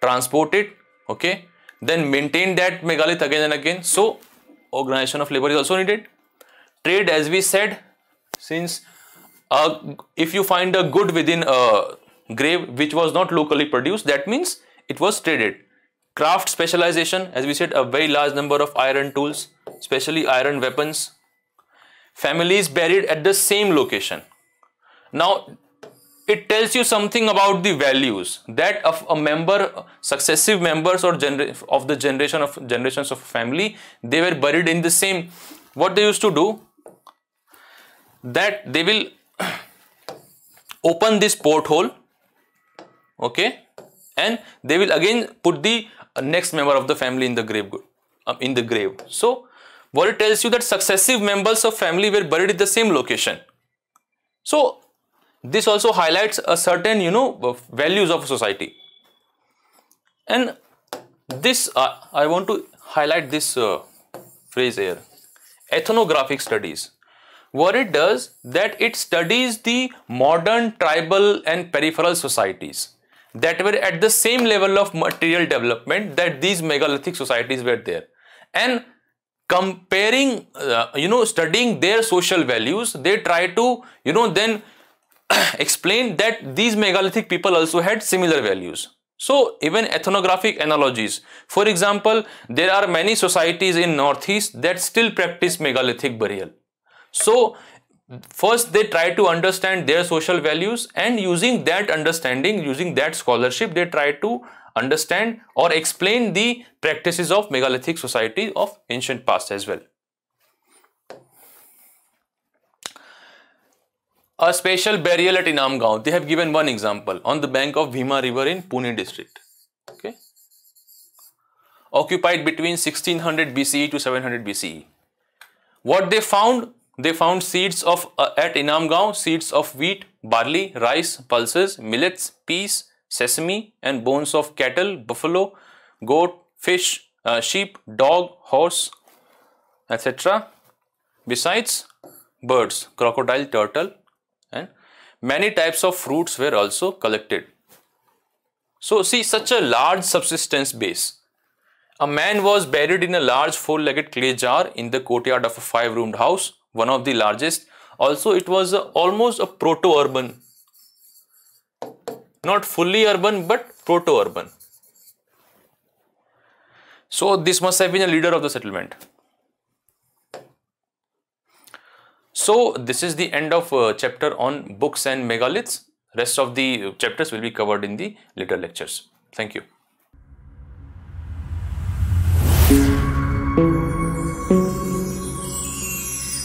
transport it, okay? Then maintain that megalith again and again. So, organization of labor is also needed. Trade, as we said, since uh, if you find a good within a grave which was not locally produced, that means it was traded. Craft specialization, as we said, a very large number of iron tools, especially iron weapons, family is buried at the same location now it tells you something about the values that of a member successive members or of the generation of generations of family they were buried in the same what they used to do that they will (clears throat) open this porthole okay and they will again put the next member of the family in the grave uh, in the grave so what it tells you that successive members of family were buried in the same location. So this also highlights a certain you know values of society. And this uh, I want to highlight this uh, phrase here ethnographic studies. What it does that it studies the modern tribal and peripheral societies that were at the same level of material development that these megalithic societies were there and comparing uh, you know studying their social values they try to you know then (clears throat) explain that these megalithic people also had similar values so even ethnographic analogies for example there are many societies in northeast that still practice megalithic burial so first they try to understand their social values and using that understanding using that scholarship they try to understand or explain the practices of megalithic society of ancient past as well. A special burial at Inamgaon. They have given one example on the bank of Bhima River in Pune district. Okay. Occupied between 1600 BCE to 700 BCE. What they found? They found seeds of, uh, at Inamgaon, seeds of wheat, barley, rice, pulses, millets, peas, sesame and bones of cattle, buffalo, goat, fish, uh, sheep, dog, horse, etc. Besides birds, crocodile, turtle and many types of fruits were also collected. So see such a large subsistence base. A man was buried in a large four-legged clay jar in the courtyard of a five-roomed house, one of the largest. Also it was a, almost a proto-urban not fully urban but proto-urban. So this must have been a leader of the settlement. So this is the end of uh, chapter on books and megaliths. Rest of the uh, chapters will be covered in the later lectures. Thank you.